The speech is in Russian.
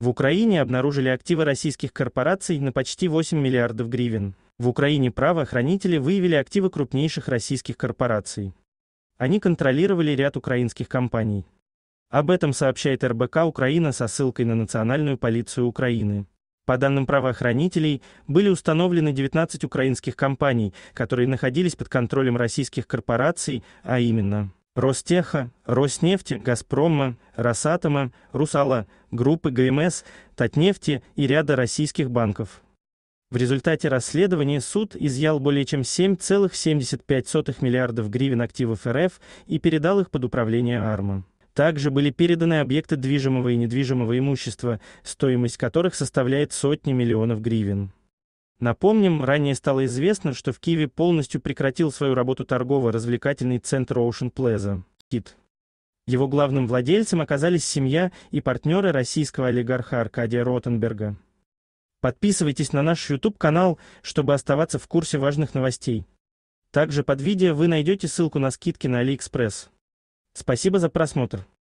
В Украине обнаружили активы российских корпораций на почти 8 миллиардов гривен. В Украине правоохранители выявили активы крупнейших российских корпораций. Они контролировали ряд украинских компаний. Об этом сообщает РБК Украина со ссылкой на Национальную полицию Украины. По данным правоохранителей, были установлены 19 украинских компаний, которые находились под контролем российских корпораций, а именно – Ростеха, Роснефти, Газпрома, Росатома, Русала, группы ГМС, Татнефти и ряда российских банков. В результате расследования суд изъял более чем 7,75 миллиардов гривен активов РФ и передал их под управление АРМА. Также были переданы объекты движимого и недвижимого имущества, стоимость которых составляет сотни миллионов гривен. Напомним, ранее стало известно, что в Киеве полностью прекратил свою работу торгово-развлекательный центр Ocean Plaza «Кит». Его главным владельцем оказались семья и партнеры российского олигарха Аркадия Ротенберга. Подписывайтесь на наш YouTube-канал, чтобы оставаться в курсе важных новостей. Также под видео вы найдете ссылку на скидки на AliExpress. Спасибо за просмотр.